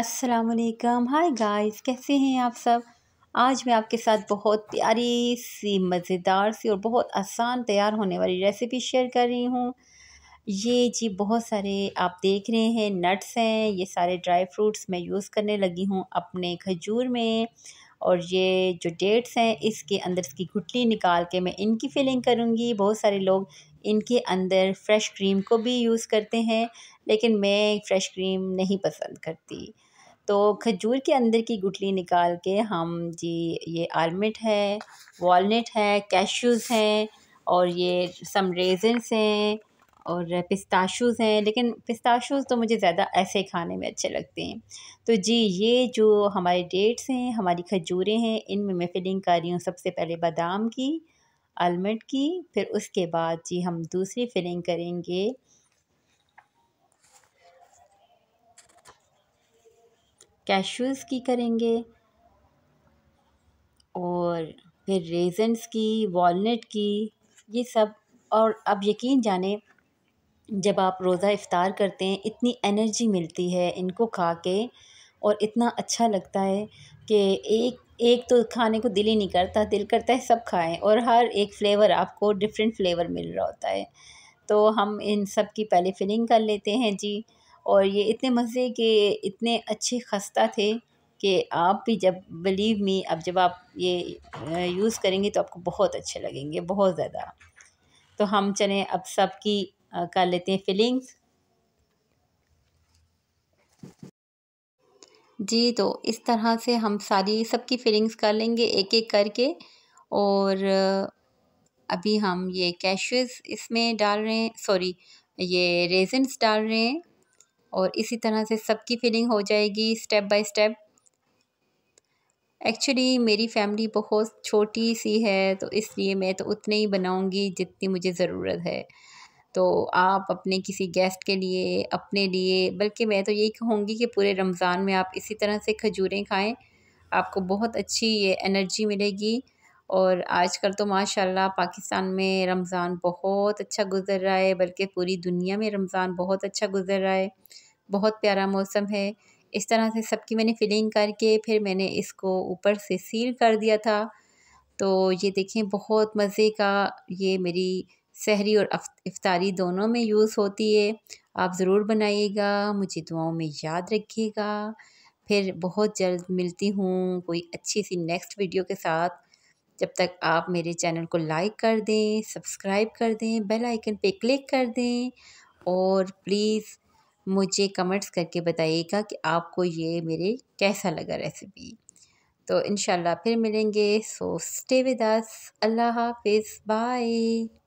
असलकम hi guys कैसे हैं आप सब आज मैं आपके साथ बहुत प्यारी सी मज़ेदार सी और बहुत आसान तैयार होने वाली रेसिपी शेयर कर रही हूँ ये जी बहुत सारे आप देख रहे हैं नट्स हैं ये सारे ड्राई फ्रूट्स मैं यूज़ करने लगी हूँ अपने खजूर में और ये जो डेट्स हैं इसके अंदर इसकी गुटली निकाल के मैं इनकी फ़िलिंग करूँगी बहुत सारे लोग इनके अंदर फ़्रेश क्रीम को भी यूज़ करते हैं लेकिन मैं फ़्रेश क्रीम नहीं पसंद करती तो खजूर के अंदर की गुटली निकाल के हम जी ये आलमेट है वॉलट है कैशूज़ हैं और ये सम रेजन्स हैं और पिस्ताशूज़ हैं लेकिन पिस्ताशूज़ तो मुझे ज़्यादा ऐसे खाने में अच्छे लगते हैं तो जी ये जो हमारे डेट्स हैं हमारी खजूरें हैं इनमें मैं फिलिंग कर रही हूँ सबसे पहले बादाम की आलमंड की फिर उसके बाद जी हम दूसरी फिलिंग करेंगे कैशूज़ की करेंगे और फिर रेजन्स की वॉलनट की ये सब और अब यकीन जाने जब आप रोज़ा इफ़ार करते हैं इतनी एनर्जी मिलती है इनको खा के और इतना अच्छा लगता है कि एक एक तो खाने को दिल ही नहीं करता दिल करता है सब खाएं और हर एक फ़्लेवर आपको डिफरेंट फ्लेवर मिल रहा होता है तो हम इन सब की पहले फिलिंग कर लेते हैं जी और ये इतने मज़े के इतने अच्छे खस्ता थे कि आप भी जब बिलीव मी अब जब आप ये यूज़ करेंगे तो आपको बहुत अच्छे लगेंगे बहुत ज़्यादा तो हम चलें अब सब की कर लेते हैं फिलिंग्स जी तो इस तरह से हम सारी सबकी फिलिंग्स कर लेंगे एक एक करके और अभी हम ये कैशेस इसमें डाल रहे हैं सॉरी ये रेजेंस डाल रहे हैं और इसी तरह से सबकी फिलिंग हो जाएगी स्टेप बाय स्टेप एक्चुअली मेरी फैमिली बहुत छोटी सी है तो इसलिए मैं तो उतने ही बनाऊंगी जितनी मुझे ज़रूरत है तो आप अपने किसी गेस्ट के लिए अपने लिए बल्कि मैं तो यही कहूँगी कि पूरे रमज़ान में आप इसी तरह से खजूरें खाएं आपको बहुत अच्छी ये एनर्जी मिलेगी और आजकल तो माशाल्लाह पाकिस्तान में रमज़ान बहुत अच्छा गुजर रहा है बल्कि पूरी दुनिया में रमज़ान बहुत अच्छा गुजर रहा है बहुत प्यारा मौसम है इस तरह से सबकी मैंने फिलिंग करके फिर मैंने इसको ऊपर से सील कर दिया था तो ये देखें बहुत मज़े का ये मेरी सहरी और इफ्तारी दोनों में यूज़ होती है आप ज़रूर बनाइएगा मुझे दुआओं में याद रखिएगा फिर बहुत जल्द मिलती हूँ कोई अच्छी सी नेक्स्ट वीडियो के साथ जब तक आप मेरे चैनल को लाइक कर दें सब्सक्राइब कर दें बेल आइकन पे क्लिक कर दें और प्लीज़ मुझे कमेंट्स करके बताइएगा कि आपको ये मेरे कैसा लगा रेसिपी तो इन फिर मिलेंगे सो स्टे विद अस अल्लाह हाफिज़ बाय